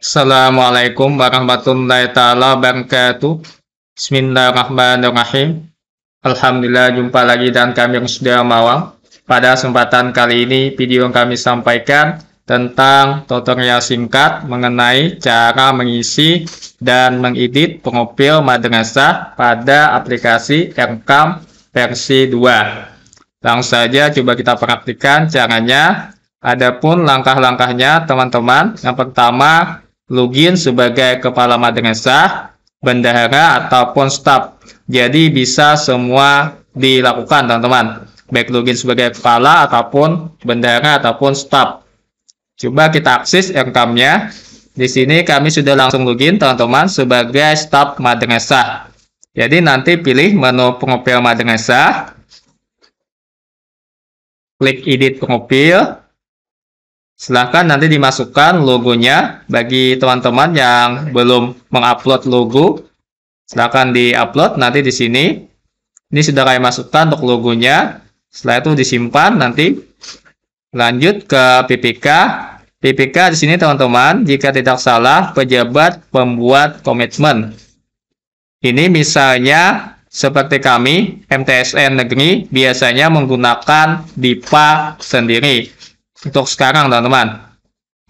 Assalamualaikum warahmatullahi taala wabarakatuh. Bismillahirrahmanirrahim. Alhamdulillah jumpa lagi dan kami yang sudah mawang. Pada kesempatan kali ini video yang kami sampaikan tentang tutorial singkat mengenai cara mengisi dan mengedit profil madrasah pada aplikasi Erkam versi 2. Langsung saja coba kita praktikkan caranya. Adapun langkah-langkahnya teman-teman, yang pertama Login sebagai kepala madrasah, bendahara ataupun staf. Jadi bisa semua dilakukan teman-teman. Baik login sebagai kepala ataupun bendahara ataupun staf. Coba kita akses rekamnya. Di sini kami sudah langsung login teman-teman sebagai staf madrasah. Jadi nanti pilih menu profil madrasah. Klik edit profil. Silahkan nanti dimasukkan logonya bagi teman-teman yang belum mengupload logo. Silahkan diupload nanti di sini. Ini sudah kami masukkan untuk logonya. Setelah itu disimpan nanti lanjut ke PPK. PPK di sini teman-teman, jika tidak salah pejabat pembuat komitmen. Ini misalnya seperti kami, MTSN negeri biasanya menggunakan DIPA sendiri untuk sekarang teman-teman.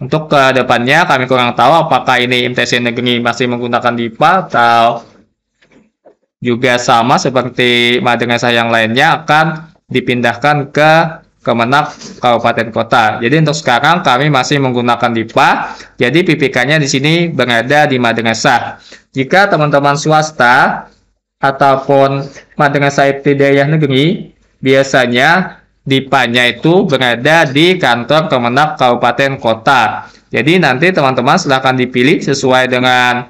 Untuk ke depannya kami kurang tahu apakah ini MTC negeri masih menggunakan DIPA atau juga sama seperti madrasah yang lainnya akan dipindahkan ke Kemenak Kabupaten Kota. Jadi untuk sekarang kami masih menggunakan DIPA. Jadi PPK-nya di sini berada di madrasah. Jika teman-teman swasta ataupun madrasah ibtidaiyah negeri biasanya DIPA-nya itu berada di kantor Kemenak Kabupaten Kota. Jadi nanti teman-teman silahkan dipilih sesuai dengan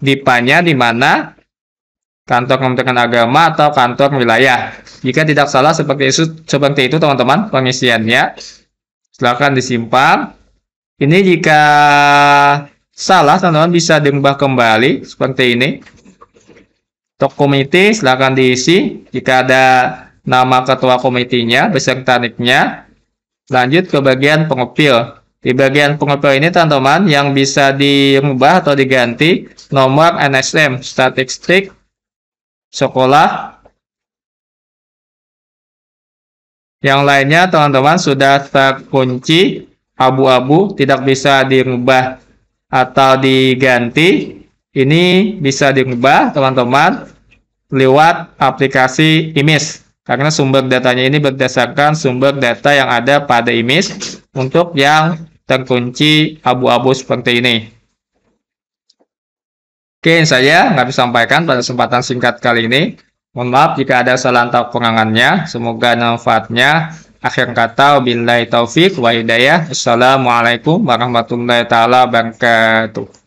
DIPA-nya di mana kantor Kementerian Agama atau kantor wilayah. Jika tidak salah seperti itu seperti itu teman-teman pengisiannya. Silahkan disimpan. Ini jika salah teman-teman bisa diubah kembali seperti ini. Untuk komite silahkan diisi. Jika ada nama ketua komitinya beserta nicknya. Lanjut ke bagian pengepil. Di bagian pengepil ini teman-teman yang bisa diubah atau diganti nomor NSM, statistik, sekolah, Yang lainnya teman-teman sudah terkunci abu-abu tidak bisa diubah atau diganti. Ini bisa diubah, teman-teman lewat aplikasi IMIS karena sumber datanya ini berdasarkan sumber data yang ada pada image untuk yang terkunci abu-abu seperti ini. Oke, saya nggak bisa sampaikan pada kesempatan singkat kali ini. Mohon maaf jika ada salah atau kekurangannya. Semoga manfaatnya. Akhir kata, wabillahi taufik wa hidayah. Assalamualaikum warahmatullahi wabarakatuh.